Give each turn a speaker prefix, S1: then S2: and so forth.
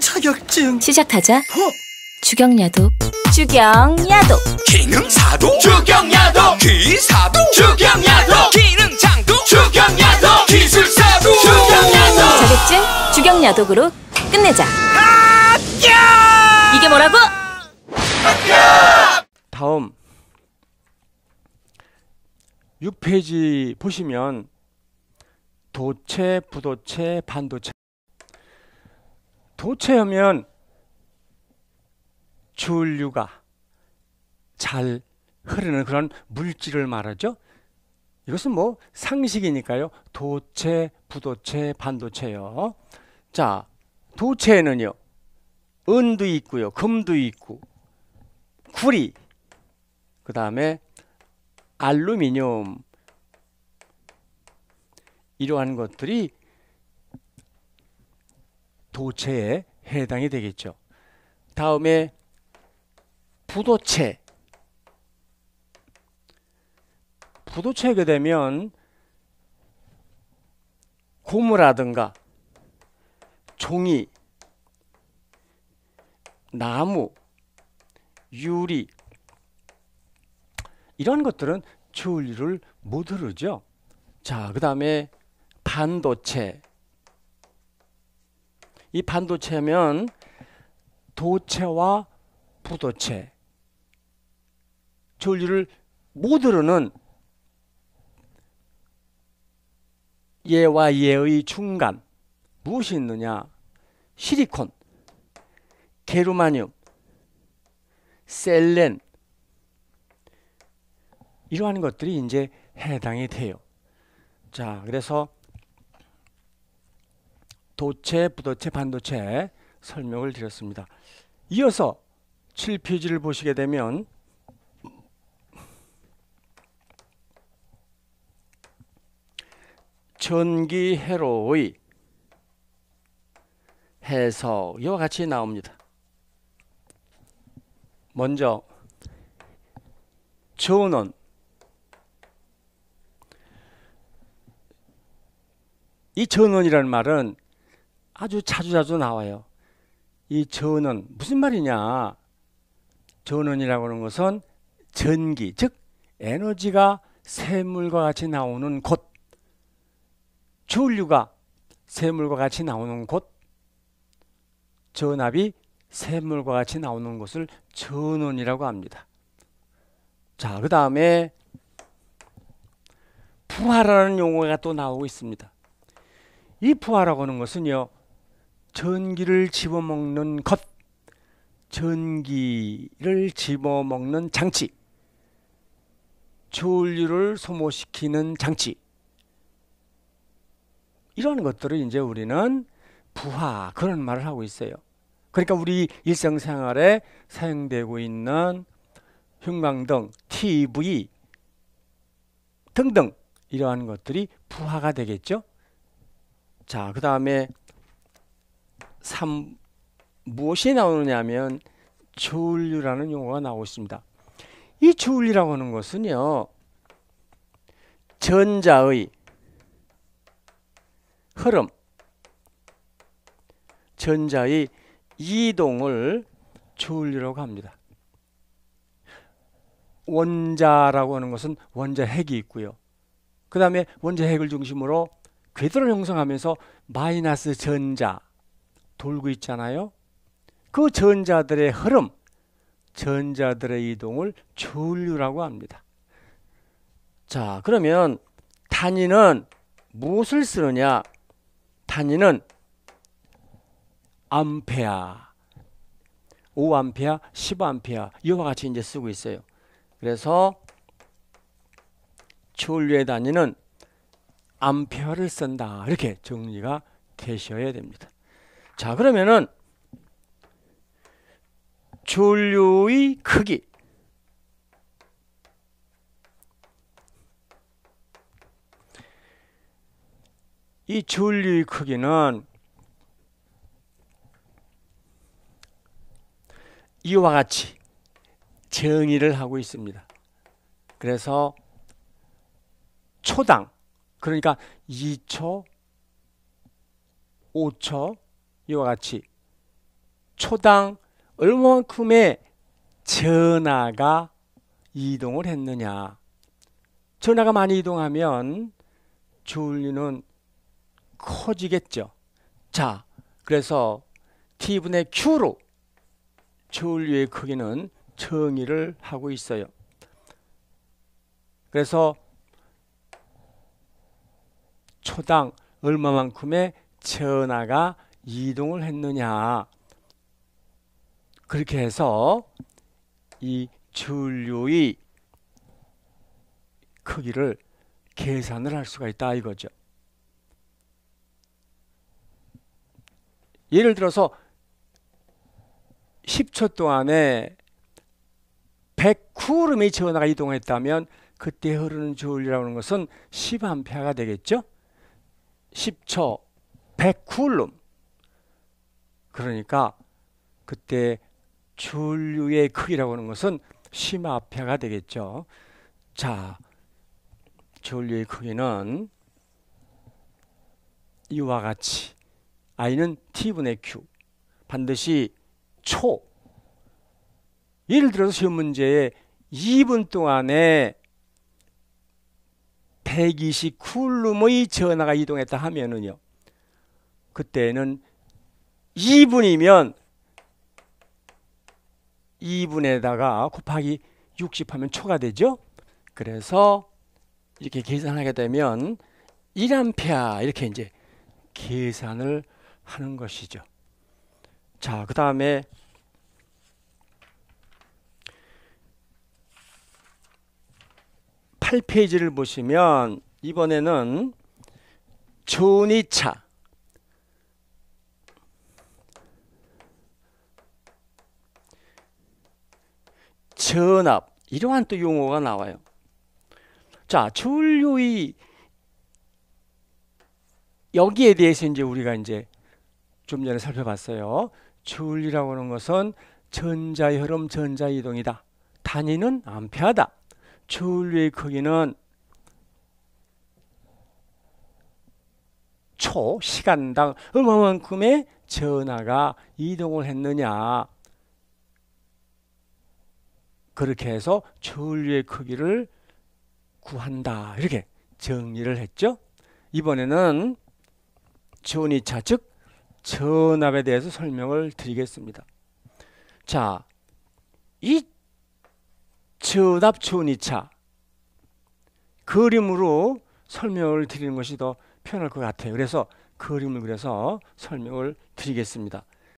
S1: 자격증 시작하자 어? 주경야도 주경야도 기능사도 주경야도 기사도 주경야도 기능장도 주경야도 기술사도 주경야도 자격증 주경야독으로 끝내자 이게 뭐라고? 다음 6페이지 보시면 도체, 부도체, 반도체 도체하면 주류가잘 흐르는 그런 물질을 말하죠. 이것은 뭐 상식이니까요. 도체, 부도체, 반도체요. 자, 도체는요. 은도 있고요. 금도 있고. 구리. 그다음에 알루미늄 이러한 것들이 도체에 해당이 되겠죠. 다음에 부도체 부도체가 되면 고무라든가 종이, 나무, 유리 이런 것들은 조류를 못 흐르죠. 자, 그 다음에 반도체 이 반도체면 도체와 부도체 전류를 못 흐르는 예와 예의 중간 무엇이 있느냐 실리콘 게르마늄 셀렌 이러한 것들이 이제 해당이 돼요 자 그래서 도체, 부도체, 반도체 설명을 드렸습니다. 이어서 7페이지를 보시게 되면 전기 회로의 해석 이와 같이 나옵니다. 먼저 전원 이 전원이라는 말은 아주 자주자주 나와요. 이 전원 무슨 말이냐? 전원이라고 하는 것은 전기, 즉 에너지가 샘물과 같이 나오는 곳, 전류가 샘물과 같이 나오는 곳, 전압이 샘물과 같이 나오는 곳을 전원이라고 합니다. 자, 그 다음에 부하라는 용어가 또 나오고 있습니다. 이 부하라고 하는 것은요, 전기를 집어먹는 것, 전기를 집어먹는 장치, 전류를 소모시키는 장치, 이런 것들을 이제 우리는 부하 그런 말을 하고 있어요. 그러니까 우리 일상생활에 사용되고 있는 형광등, TV 등등 이러한 것들이 부하가 되겠죠. 자, 그 다음에 3 무엇이 나오느냐면 조울류라는 용어가 나오고 있습니다. 이 조울이라고 하는 것은요. 전자의 흐름 전자의 이동을 조울이라고 합니다. 원자라고 하는 것은 원자 핵이 있고요. 그 다음에 원자 핵을 중심으로 궤도를 형성하면서 마이너스 전자 돌고 있잖아요. 그 전자들의 흐름, 전자들의 이동을 전류라고 합니다. 자, 그러면 단위는 무엇을 쓰느냐? 단위는 암페아, 5암페아, 10암페아 이와 같이 이제 쓰고 있어요. 그래서 전류의 단위는 암페어를 쓴다. 이렇게 정리가 되셔야 됩니다. 자 그러면은 전류의 크기 이 전류의 크기는 이와 같이 정의를 하고 있습니다. 그래서 초당 그러니까 2초, 5초, 이와 같이 초당 얼마만큼의 전하가 이동을 했느냐 전하가 많이 이동하면 조리는 커지겠죠 자 그래서 t분의 q로 조리의 크기는 정의를 하고 있어요 그래서 초당 얼마만큼의 전하가 이동을 했느냐 그렇게 해서 이 전류의 크기를 계산을 할 수가 있다 이거죠. 예를 들어서 10초 동안에 100쿠름의 전하가 이동했다면 그때 흐르는 전류라는 것은 10암페어가 되겠죠. 10초 100쿠름 그러니까 그때 줄류의 크기라고 하는 것은 심화폐가 되겠죠. 자, 줄류의 크기는 이와 같이 i는 t분의 q 반드시 초 예를 들어서 시험 문제에 2분 동안에 120 쿨룸의 전하가 이동했다 하면은요. 그때는 2분이면 2분에다가 곱하기 60 하면 초가 되죠. 그래서 이렇게 계산하게 되면 1암페아 이렇게 이제 계산을 하는 것이죠. 자, 그 다음에 8페이지를 보시면 이번에는 전이차 전압 이러한 또 용어가 나와요. 자, 전류의 여기에 대해서 이제 우리가 이제 좀 전에 살펴봤어요. 전류라고 하는 것은 전자 혈음 전자 이동이다. 단위는 암페어다. 전류의 크기는 초 시간당 얼마만큼의 전하가 이동을 했느냐 그렇게 해서 천류의 크기를 구한다. 이렇게 정리를 했죠. 이번에는 전이차 즉 전압에 대해서 설명을 드리겠습니다. 자, 이 전압 전이차 그림으로 설명을 드리는 것이 더 편할 것 같아요. 그래서 그림을 그려서 설명을 드리겠습니다.